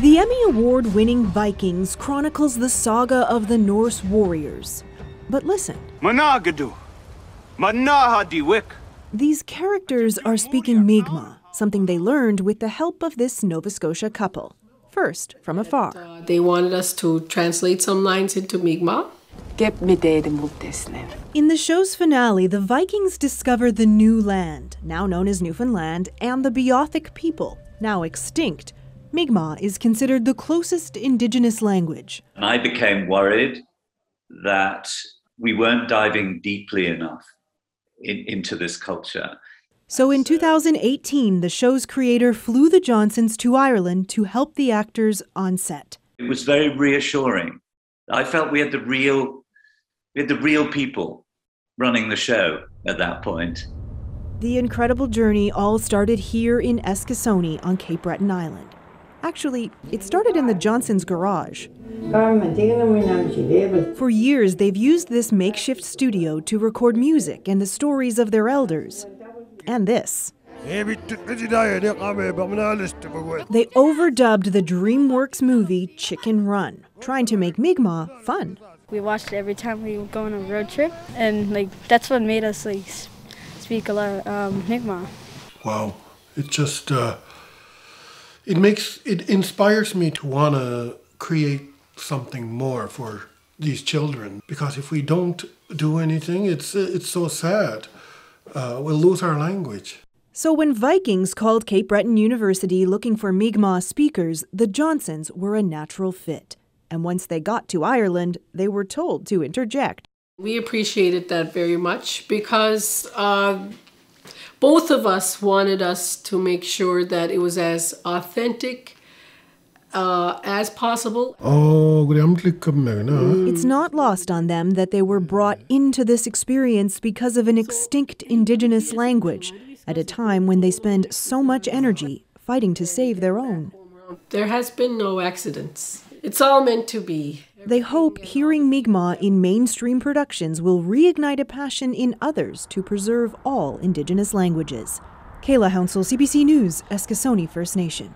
The Emmy Award winning Vikings chronicles the saga of the Norse warriors. But listen. Managadu. Manahadiwik. These characters are speaking Mi'kmaq, something they learned with the help of this Nova Scotia couple, first from afar. Uh, they wanted us to translate some lines into Mi'kmaq. In the show's finale, the Vikings discover the new land, now known as Newfoundland, and the Beothic people, now extinct, Mi'kmaq is considered the closest indigenous language. And I became worried that we weren't diving deeply enough in, into this culture. So in 2018, the show's creator flew the Johnsons to Ireland to help the actors on set. It was very reassuring. I felt we had the real, we had the real people running the show at that point. The incredible journey all started here in Eskasoni on Cape Breton Island. Actually, it started in the Johnsons' garage. For years, they've used this makeshift studio to record music and the stories of their elders. And this. They overdubbed the DreamWorks movie Chicken Run, trying to make Mi'kmaq fun. We watched it every time we would go on a road trip, and like that's what made us like speak a lot of um, Mi'kmaq. Wow, it just uh, it makes it inspires me to want to create something more for these children because if we don't do anything it's it's so sad uh, we'll lose our language so when vikings called cape breton university looking for mi'kmaq speakers the johnsons were a natural fit and once they got to ireland they were told to interject we appreciated that very much because uh, both of us wanted us to make sure that it was as authentic uh, as possible. Oh, it's not lost on them that they were brought into this experience because of an extinct indigenous language at a time when they spend so much energy fighting to save their own. There has been no accidents. It's all meant to be. They hope hearing Mi'kmaq in mainstream productions will reignite a passion in others to preserve all Indigenous languages. Kayla Hounsell, CBC News, Eskasoni First Nation.